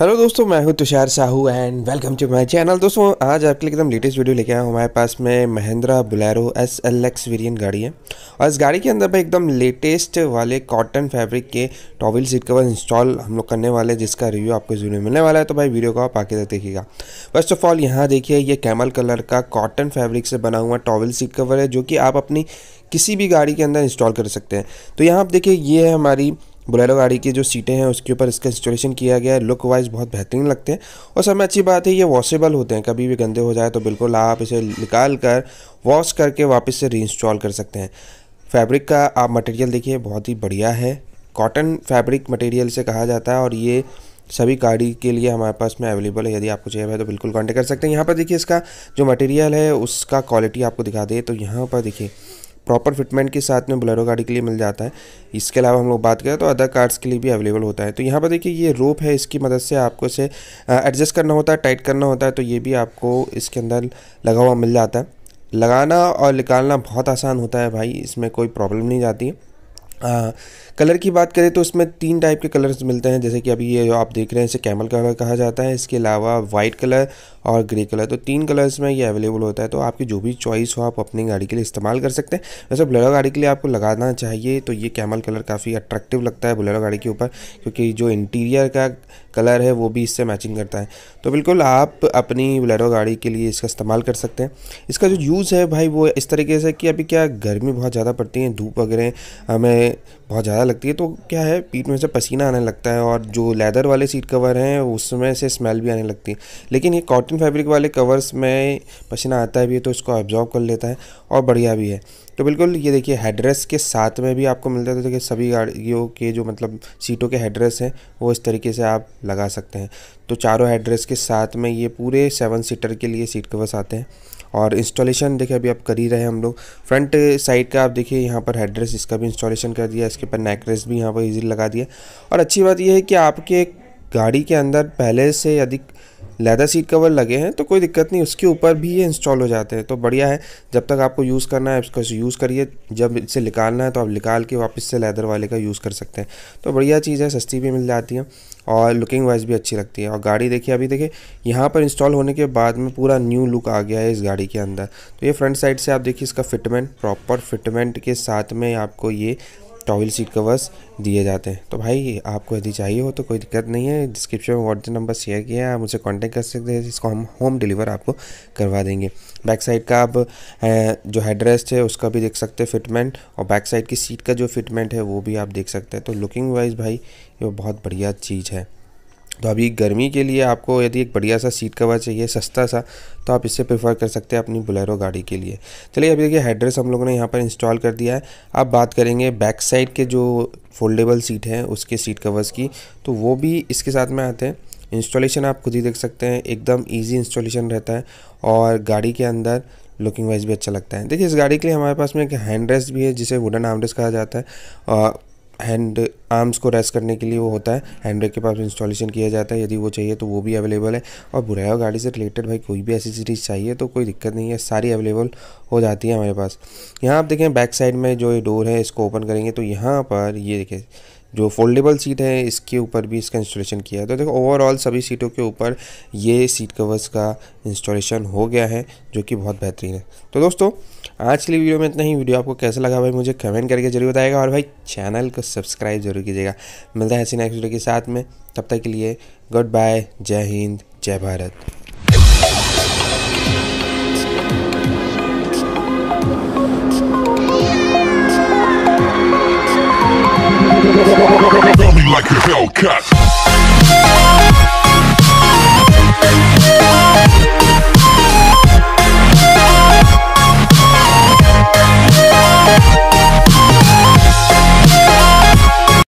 Hello दोस्तों मैं हूं Tushar Sahu and welcome to my channel दोस्तों आज आपके लिए एकदम लेटेस्ट वीडियो लेके आया हूं हमारे पास में Mahindra Bolero S L X variant गाड़ी है और इस गाड़ी के अंदर भाई एकदम लेटेस्ट वाले कॉटन फैब्रिक के टॉवल सीट कवर इंस्टॉल हम लोग करने वाले जिसका रिव्यू आपको जरूर मिलने वाला है तो भाई वीडियो को आप आके तक देखिएगा फर्स्ट ऑफ ऑल यहाँ देखिए ये कैमल कलर का कॉटन फैब्रिक से बना हुआ टॉवल सीट कवर है जो कि आप अपनी किसी भी गाड़ी के अंदर इंस्टॉल कर सकते हैं तो यहाँ आप देखिए ये है हमारी बुलेरो गाड़ी की जो सीटें हैं उसके ऊपर इसका इंस्टॉलेशन किया गया है लुक वाइज बहुत बेहतरीन लगते हैं और सब में अच्छी बात है ये वॉशेबल होते हैं कभी भी गंदे हो जाए तो बिल्कुल आप इसे निकाल कर वॉश करके वापस से रीइंस्टॉल कर सकते हैं फैब्रिक का आप मटेरियल देखिए बहुत ही बढ़िया है कॉटन फैब्रिक मटेरियल से कहा जाता है और ये सभी गाड़ी के लिए हमारे पास में अवेलेबल है यदि आपको चाहिए है तो बिल्कुल कांटेक्ट कर सकते हैं यहाँ पर देखिए इसका जो मटेरियल है उसका क्वालिटी आपको दिखा दे तो यहाँ पर देखिए प्रॉपर फिटमेंट के साथ में बुलेरो गाड़ी के लिए मिल जाता है इसके अलावा हम लोग बात करें तो अदर कार्ड्स के लिए भी अवेलेबल होता है तो यहाँ पर देखिए ये रोप है इसकी मदद से आपको इसे एडजस्ट करना होता है टाइट करना होता है तो ये भी आपको इसके अंदर लगा हुआ मिल जाता है लगाना और निकालना बहुत आसान होता है भाई इसमें कोई प्रॉब्लम नहीं जाती है आ, हाँ, कलर की बात करें तो इसमें तीन टाइप के कलर्स मिलते हैं जैसे कि अभी ये जो आप देख रहे हैं इसे कैमल कलर कहा जाता है इसके अलावा वाइट कलर और ग्रे कलर तो तीन कलर्स में ये अवेलेबल होता है तो आपकी जो भी चॉइस हो आप अपनी गाड़ी के लिए इस्तेमाल कर सकते हैं वैसे बुलेरो गाड़ी के लिए आपको लगाना चाहिए तो ये कैमल कलर काफ़ी अट्रैक्टिव लगता है बुलेरो गाड़ी के ऊपर क्योंकि जो इंटीरियर का कलर है वो भी इससे मैचिंग करता है तो बिल्कुल आप अपनी बुलेरो गाड़ी के लिए इसका इस्तेमाल कर सकते हैं इसका जो यूज़ है भाई वो इस तरीके से कि अभी क्या गर्मी बहुत ज़्यादा पड़ती है धूप वगैरह हमें बहुत ज़्यादा लगती है तो क्या है पीठ में से पसीना आने लगता है और जो लेदर वाले सीट कवर हैं उसमें से स्मेल भी आने लगती है लेकिन ये कॉटन फैब्रिक वाले कवर्स में पसीना आता है भी तो इसको ऑब्जॉर्व कर लेता है और बढ़िया भी है तो बिल्कुल ये देखिए हेडरेस के साथ में भी आपको मिलता है तो देखिए सभी गाड़ियों के जो मतलब सीटों के हेडरेस हैं वो इस तरीके से आप लगा सकते हैं तो चारों हेडरेस के साथ में ये पूरे सेवन सीटर के लिए सीट कवर्स आते हैं और इंस्टॉलेशन देखिए अभी आप कर ही रहे हैं हम लोग फ्रंट साइड का आप देखिए यहाँ पर हेड्रेस इसका भी इंस्टॉलेशन कर दिया इसके ऊपर नेकरेस भी यहाँ पर ईजी लगा दिया और अच्छी बात यह है कि आपके गाड़ी के अंदर पहले से यदि लेदर सीट कवर लगे हैं तो कोई दिक्कत नहीं उसके ऊपर भी ये इंस्टॉल हो जाते हैं तो बढ़िया है जब तक आपको यूज़ करना है इसको यूज़ करिए जब इसे निकालना है तो आप निकाल के वापस से लेदर वाले का यूज़ कर सकते हैं तो बढ़िया चीज़ है सस्ती भी मिल जाती है और लुकिंग वाइज भी अच्छी लगती है और गाड़ी देखिए अभी देखिए यहाँ पर इंस्टॉल होने के बाद में पूरा न्यू लुक आ गया है इस गाड़ी के अंदर तो ये फ्रंट साइड से आप देखिए इसका फिटमेंट प्रॉपर फिटमेंट के साथ में आपको ये टॉयल सीट कवर्स दिए जाते हैं तो भाई आपको यदि चाहिए हो तो कोई दिक्कत नहीं है डिस्क्रिप्शन में व्हाट्सएप नंबर शेयर किया है आप मुझे कांटेक्ट कर सकते हैं जिसको हम होम डिलीवर आपको करवा देंगे बैक साइड का आप जो हेडरेस्ट है उसका भी देख सकते हैं फिटमेंट और बैक साइड की सीट का जो फिटमेंट है वो भी आप देख सकते हैं तो लुकिंग वाइज भाई ये बहुत बढ़िया चीज़ है तो अभी गर्मी के लिए आपको यदि एक बढ़िया सा सीट कवर चाहिए सस्ता सा तो आप इससे प्रेफर कर सकते हैं अपनी बुलेरो गाड़ी के लिए चलिए अभी देखिए हेडरेस हम लोगों ने यहाँ पर इंस्टॉल कर दिया है अब बात करेंगे बैक साइड के जो फोल्डेबल सीट है उसके सीट कवर्स की तो वो भी इसके साथ में आते हैं इंस्टॉलेशन आप खुद ही देख सकते हैं एकदम ईजी इंस्टॉलेशन रहता है और गाड़ी के अंदर लुकिंग वाइज भी अच्छा लगता है देखिए इस गाड़ी के लिए हमारे पास में एक हैंड रेस्ट भी है जिसे वुडन आर्म रेस्ट कहा जाता है हैंड आर्म्स को रेस्ट करने के लिए वो होता है हैंड ब्रेक के पास इंस्टॉलेशन किया जाता है यदि वो चाहिए तो वो भी अवेलेबल है और बुराया गाड़ी से रिलेटेड भाई कोई भी ऐसी चाहिए तो कोई दिक्कत नहीं है सारी अवेलेबल हो जाती है हमारे पास यहाँ आप देखें बैक साइड में जो ये डोर है इसको ओपन करेंगे तो यहाँ पर ये देखें जो फोल्डेबल सीट है इसके ऊपर भी इसका इंस्टॉलेशन किया है तो देखो ओवरऑल सभी सीटों के ऊपर ये सीट कवर्स का इंस्टॉलेशन हो गया है जो कि बहुत बेहतरीन है तो दोस्तों आज के लिए वीडियो में इतना ही वीडियो आपको कैसा लगा भाई मुझे कमेंट करके जरूर बताएगा और भाई चैनल को सब्सक्राइब जरूर कीजिएगा मिलता है ऐसी नेक्स्ट वीडियो के साथ में तब तक के लिए गुड बाय जय हिंद जय Bharat Dummy like a Hellcat.